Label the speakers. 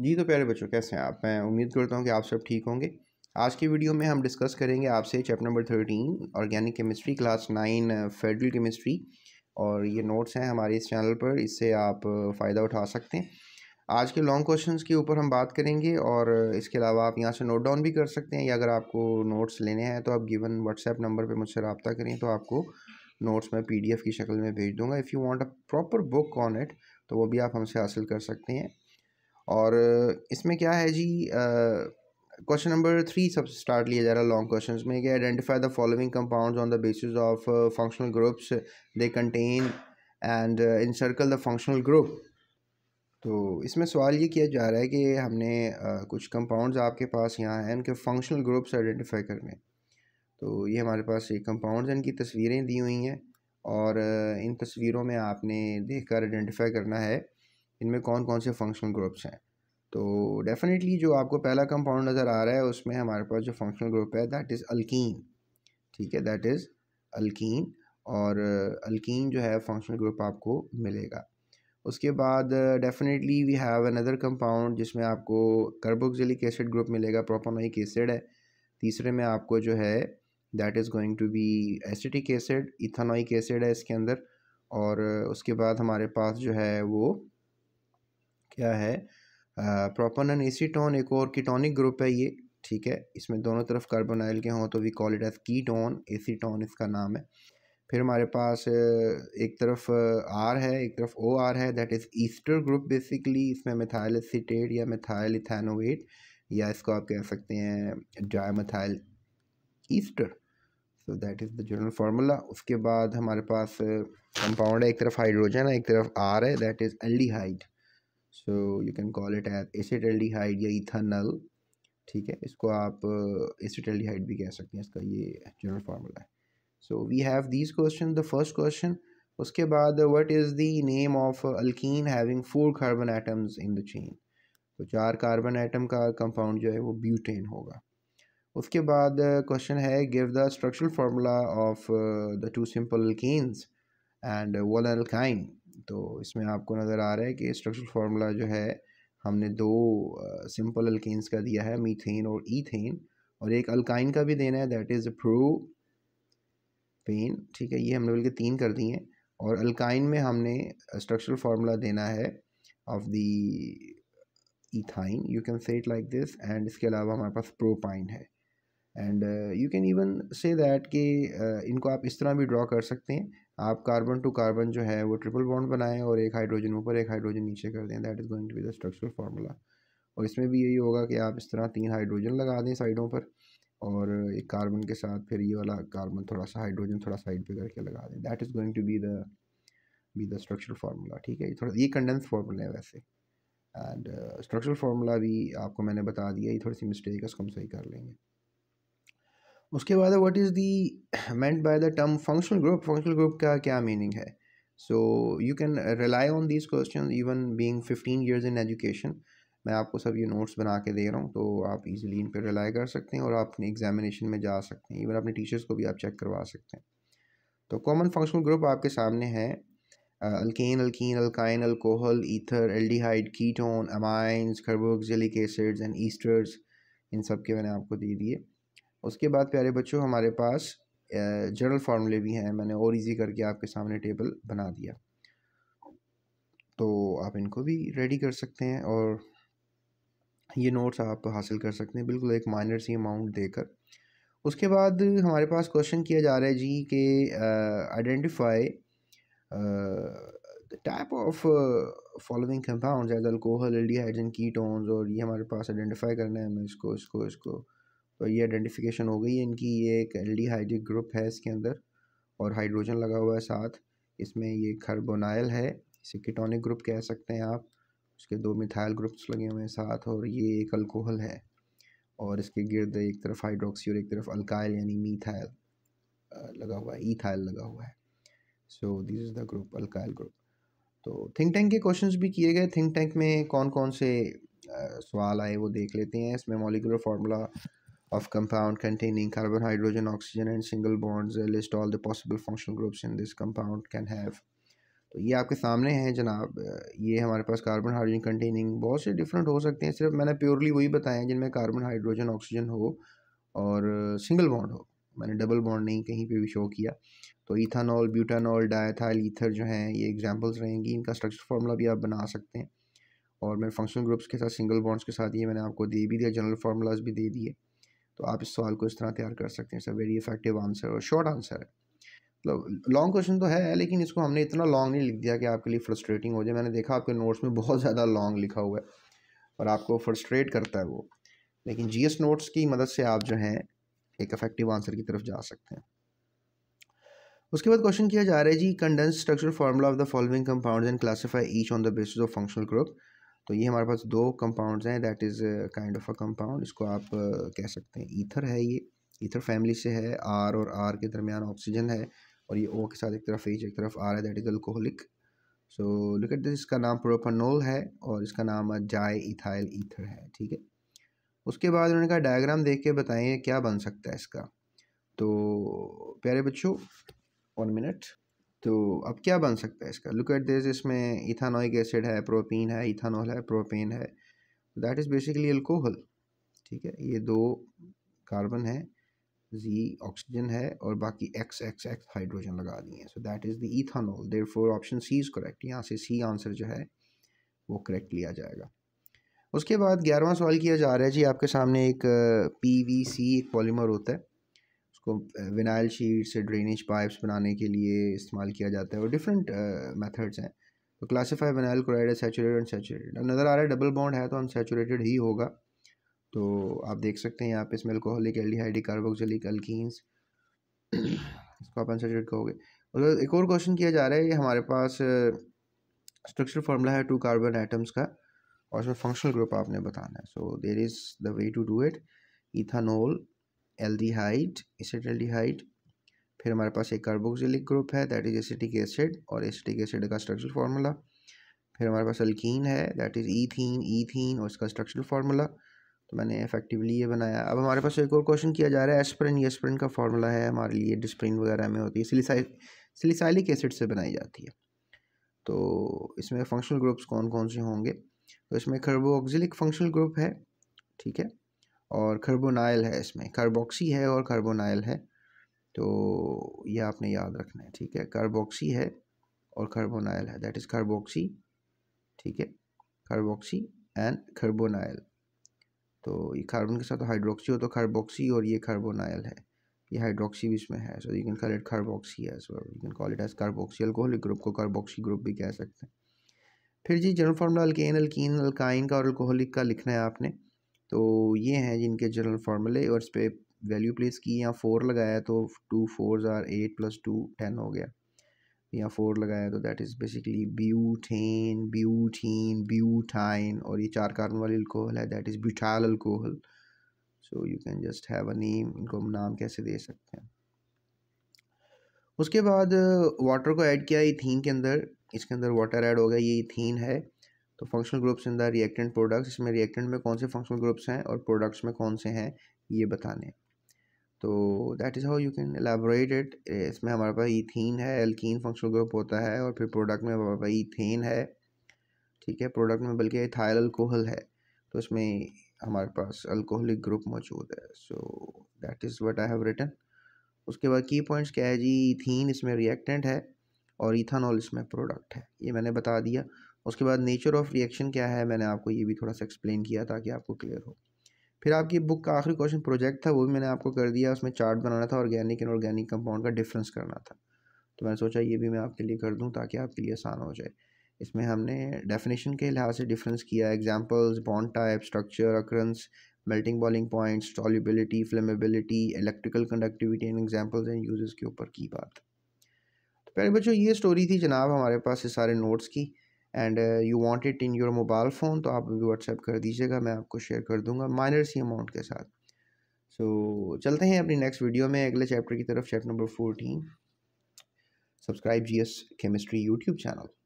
Speaker 1: जी तो प्यारे बच्चों कैसे हैं आप मैं उम्मीद करता हूँ कि आप सब ठीक होंगे आज की वीडियो में हम डिस्कस करेंगे आपसे chapter number thirteen organic chemistry class nine federal chemistry और ये नोट्स हैं हमारे इस चैनल पर इससे आप फ़ायदा उठा सकते हैं आज के लॉन्ग क्वेश्चन के ऊपर हम बात करेंगे और इसके अलावा आप यहाँ से नोट डाउन भी कर सकते हैं या अगर आपको नोट्स लेने हैं तो आप गिवन व्हाट्सएप नंबर पर मुझसे रबता करें तो आपको नोट्स मैं पी की शक्ल में भेज दूँगा if you want a proper book on it तो वो भी आप हमसे हासिल कर सकते हैं और इसमें क्या है जी क्वेश्चन नंबर थ्री सब स्टार्ट लिया जा रहा है लॉन्ग क्वेश्चन में कि identify the following compounds on the basis of functional groups they contain and in circle the functional group तो इसमें सवाल ये किया जा रहा है कि हमने uh, कुछ कंपाउंड्स आपके पास यहाँ हैं उनके फंक्शनल ग्रुप्स आइडेंटिफाई करने तो ये हमारे पास ये कंपाउंड्स इनकी तस्वीरें दी हुई हैं और इन तस्वीरों में आपने देखकर आइडेंटिफाई करना है इनमें कौन कौन से फंक्शनल ग्रुप्स हैं तो डेफिनेटली जो आपको पहला कंपाउंड नज़र आ रहा है उसमें हमारे पास जो फंक्शनल ग्रुप है दैट इज़ अल्कीन ठीक है दैट इज़ अल्कीन और अल्कीन जो है फंक्शनल ग्रुप आपको मिलेगा उसके बाद definitely we have another compound जिसमें आपको कार्बोक्सिलिक एसिड ग्रुप मिलेगा प्रोपानोइक एसिड है तीसरे में आपको जो है that is going to be acetic acid ethanoic acid है इसके अंदर और उसके बाद हमारे पास जो है वो क्या है प्रोपानन एसीटोन एक और कीटोनिक ग्रुप है ये ठीक है इसमें दोनों तरफ कार्बोनाइल के हों तो we call it as ketone acetone इसका नाम है फिर हमारे पास एक तरफ आर है एक तरफ ओ आर है that is ester group basically इसमें मिथाइल एसीटेट या मिथाइल इथानोवेट या इसको आप कह सकते हैं dimethyl ester so that is the general formula उसके बाद हमारे पास कंपाउंड है एक तरफ हाइड्रोजन है एक तरफ आर है that is aldehyde so you can call it as acetaldehyde या इथानल ठीक है इसको आप एसिटल्डिहाइड uh, भी कह सकते हैं इसका ये जनरल फार्मूला है so we have these question the first question उसके बाद what is the name of alkene having four carbon atoms in the chain तो चार कार्बन आइटम का कंपाउंड जो है वो ब्यूटेन होगा उसके बाद क्वेश्चन uh, है give the structural formula of the two simple alkenes and one alkyne तो इसमें आपको नज़र आ रहा है कि स्ट्रक्चरल फार्मूला जो है हमने दो सिंपल अल्केन्स का दिया है मीथेन और ईथेन और एक अल्काइन का भी देना है दैट इज़ प्रो पेन ठीक है ये हमने बल्कि तीन कर दिए हैं और अल्काइन में हमने स्ट्रक्चरल फार्मूला देना है of the ethyne you can say it like this and इसके अलावा हमारे पास प्रोपाइन है and you can even say that कि इनको आप इस तरह भी ड्रॉ कर सकते हैं आप कार्बन टू कार्बन जो है वो ट्रिपल बॉन्ड बनाएं और एक हाइड्रोजन ऊपर एक हाइड्रोजन नीचे कर दें that is going to be the structural formula और इसमें भी यही होगा कि आप इस तरह तीन हाइड्रोजन लगा दें साइडों पर और एक कार्बन के साथ फिर ये वाला कार्बन थोड़ा सा हाइड्रोजन थोड़ा साइड पे करके लगा दें that is going to be the be the structural formula ठीक है ये थोड़ा ये कंडेंस फार्मूला है वैसे एंड स्ट्रक्चरल फार्मूला भी आपको मैंने बता दिया ये थोड़ी सी मिस्टेक है उसको हम सही कर लेंगे उसके बाद what is the meant by the term functional group functional group का क्या मीनिंग है so you can rely on these question even being fifteen years in education मैं आपको सब ये नोट्स बना के दे रहा हूँ तो आप इजीली इन पर रिलाई कर सकते हैं और आप अपने एग्जामिनेशन में जा सकते हैं इवन अपने टीचर्स को भी आप चेक करवा सकते हैं तो कॉमन फंक्शनल ग्रुप आपके सामने है alkane alkene alkyne alcohol ether aldehyde ketone amines carboxylic acids and esters इन सब के मैंने आपको दे दिए उसके बाद प्यारे बच्चों हमारे पास जनरल फार्मूले भी हैं मैंने और इजी करके आपके सामने टेबल बना दिया तो आप इनको भी रेडी कर सकते हैं और ये नोट्स आप हासिल कर सकते हैं बिल्कुल एक माइनर सी अमाउंट देकर उसके बाद हमारे पास क्वेश्चन किया जा रहा है जी के identify type of following compounds as alcohol aldehydes and ketones और ये हमारे पास आइडेंटिफाई करना है हमें इसको इसको इसको तो ये आइडेंटिफिकेशन हो गई है इनकी ये एक एल्डिहाइड्रिक ग्रुप है इसके अंदर और हाइड्रोजन लगा हुआ है साथ इसमें ये खरबोनाइल है इसे किटोनिक ग्रुप कह सकते हैं आप उसके दो मिथाइल ग्रुप्स लगे हुए हैं साथ और ये एक अल्कोहल है और इसके गिर्द एक तरफ हाइड्रोक्सी और एक तरफ अल्काइल यानी मीथाइल लगा हुआ है ईथाइल लगा हुआ है so this is the group alkyl group तो थिंक टैंक के क्वेश्चंस भी किए गए थिंक टैंक में कौन कौन से सवाल आए वो देख लेते हैं इसमें molecular formula of compound containing carbon, hydrogen, oxygen and single bonds. Uh, list all the possible functional groups in this compound can have. तो ये आपके सामने हैं जनाब ये हमारे पास कार्बन हाइड्रोजन कंटेनिंग बहुत से डिफरेंट हो सकते हैं सिर्फ मैंने प्योरली वही बताए हैं जिनमें कार्बन हाइड्रोजन ऑक्सीजन हो और सिंगल बॉन्ड हो मैंने डबल बॉन्ड नहीं कहीं पे भी शो किया तो इथानॉल ब्यूटानॉल डायथाइल ईथर जो हैं ये एग्जांपल्स रहेंगी इनका स्ट्रक्चर फार्मूला भी आप बना सकते हैं और मैं फंक्शनल ग्रुप्स के साथ सिंगल बॉन्ड्स के साथ ये मैंने आपको दे भी दिया जनरल फार्मूलाज भी दे दिए तो आप इस सवाल को इस तरह तैयार कर सकते हैं सर वेरी इफेक्टिव आंसर और शॉर्ट आंसर है मतलब लॉन्ग क्वेश्चन तो है लेकिन इसको हमने इतना लॉन्ग नहीं लिख दिया कि आपके लिए फ्रस्ट्रेटिंग हो जाए मैंने देखा आपके नोट्स में बहुत ज़्यादा लॉन्ग लिखा हुआ है और आपको फ्रस्ट्रेट करता है वो लेकिन जी एस नोट्स की मदद से आप जो हैं एक इफेक्टिव आंसर की तरफ जा सकते हैं उसके बाद क्वेश्चन किया जा रहा है जी condense structure formula of the following compounds and classify each on the basis of functional group तो ये हमारे पास दो कंपाउंड्स हैं that is kind of a compound इसको आप uh, कह सकते हैं ईथर है ये ईथर फैमिली से है आर और आर के दरमियान ऑक्सीजन है और ये ओ के साथ एक तरफ एच एक तरफ आर है that is alcoholic so look at this इसका नाम प्रोपनोल है और इसका नाम जाय इथाइल ईथर है ठीक है उसके बाद उन्होंने कहा डायग्राम देख के बताएं क्या बन सकता है इसका तो प्यारे बच्चों वन मिनट तो अब क्या बन सकता है इसका लुक एट दिस इसमें इथानोइक एसिड है प्रोपीन है इथानॉल है प्रोपेन है दैट इज़ बेसिकली अल्कोहल ठीक है ये दो कार्बन है जी ऑक्सीजन है और बाकी एक्स एक्स एक्स हाइड्रोजन लगा दिए हैं so that is the ethanol there four option C is correct यहाँ से सी आंसर जो है वो करेक्ट लिया जाएगा उसके बाद ग्यारहवा सवाल किया जा रहा है जी आपके सामने एक पी वी सी एक पॉलीमर होता है उसको विनाइल शीट्स ड्रेनेज पाइप्स बनाने के लिए इस्तेमाल किया जाता है और डिफरेंट मेथड्स हैं तो क्लासीफाई विनाइल क्लोराइड है सेचूरेटेड अनसेचूरेटेड अब नज़र आ रहा है डबल बॉन्ड है तो अनसेचुरेटेड ही होगा तो आप देख सकते हैं यहाँ पे इसमें अल्कोहलिक एल्डिहाइडिक कार्बोक्सिलिक अल्कीन्स इसको आप अनसेचूरेट कहोगे और एक और क्वेश्चन किया जा रहा है ये हमारे पास स्ट्रक्चर फार्मूला है टू कार्बन एटम्स का और इसमें फंक्शनल ग्रुप आपने बताना है so there is the way to do it ethanol aldehyde acetaldehyde फिर हमारे पास एक कार्बोक्सिलिक ग्रुप है दैट इज एसिटिक एसिड और एसिटिक एसिड का स्ट्रक्चरल फार्मूला फिर हमारे पास अल्कीन है दैट इज़ ईथीन ईथीन और इसका स्ट्रक्चरल फार्मूला तो मैंने इफेक्टिवली ये बनाया अब हमारे पास एक और क्वेश्चन किया जा रहा है एस्प्रिन ये एस्प्रिन का फार्मूला है हमारे लिए डिस्प्रिन वगैरह में होती है सिलिसाइ सिलिसाइलिक एसिड से बनाई जाती है तो इसमें फंक्शनल ग्रुप्स कौन कौन से होंगे तो इसमें कार्बोक्सिलिक फंक्शनल ग्रुप है ठीक है और कार्बोनाइल है इसमें कार्बोक्सी है और कार्बोनाइल है तो ये आपने याद रखना है ठीक है कार्बोक्सी है और कार्बोनाइल है दैट इज़ कार्बोक्सी ठीक है कार्बोक्सी एंड कार्बोनाइल तो ये कार्बन के साथ हाइड्रोक्सी हो तो कार्बोक्सी और ये कार्बोनाइल है ये हाइड्रोक्सी भी इसमें है so you can call it carboxy as you can call it as carboxy alcoholic group को कार्बोक्सी ग्रुप भी कह सकते हैं फिर जी general formula alkane alkene alkyne का और अल्कोहलिक का लिखना है आपने तो ये हैं जिनके जनरल फार्मूले और इस पर वैल्यू प्लेस की यहाँ फोर लगाया तो two four are eight plus two ten हो गया यहाँ फोर लगाया तो that is basically butane butene butyne और ये चार कार्बन वाली अल्कोहल है that is butyl alcohol so you can just have a name इनको हम नाम कैसे दे सकते हैं उसके बाद वाटर को ऐड किया इथीन के अंदर इसके अंदर वाटर ऐड हो गया ये इथीन है तो functional groups in the reactant products इसमें रिएक्टेंट में कौन से फंक्शनल ग्रुप्स हैं और प्रोडक्ट्स में कौन से हैं ये बताने तो that is how you can elaborate it इसमें हमारे पास ईथीन है एल्कीन फंक्शनल ग्रुप होता है और फिर प्रोडक्ट में हमारे पास ईथेन है ठीक है प्रोडक्ट में बल्कि इथाइल अल्कोहल है तो इसमें हमारे पास अल्कोहलिक ग्रुप मौजूद है so that is what I have written उसके बाद की पॉइंट्स क्या है जी इथीन इसमें रिएक्टेंट है और इथानॉल इसमें प्रोडक्ट है ये मैंने बता दिया उसके बाद नेचर ऑफ रिएक्शन क्या है मैंने आपको ये भी थोड़ा सा एक्सप्लेन किया ताकि आपको क्लियर हो फिर आपकी बुक का आखिरी क्वेश्चन प्रोजेक्ट था वो भी मैंने आपको कर दिया उसमें चार्ट बनाना था ऑर्गेनिक एंड ऑर्गेनिक कंपाउंड का डिफरेंस करना था तो मैंने सोचा ये भी मैं आपके लिए कर दूँ ताकि आपके लिए आसान हो जाए इसमें हमने डेफिनेशन के लिहाज से डिफरेंस किया examples bond type structure occurrence melting boiling points solubility flammability electrical conductivity and examples and uses के ऊपर की बात तो पहले बच्चों ये स्टोरी थी जनाब हमारे पास इस सारे नोट्स की and you want it in your mobile phone तो आप भी व्हाट्सएप कर दीजिएगा मैं आपको शेयर कर दूंगा माइनर सी अमाउंट के साथ सो so, चलते हैं अपनी नेक्स्ट वीडियो में अगले चैप्टर की तरफ chapter number fourteen subscribe G S chemistry YouTube channel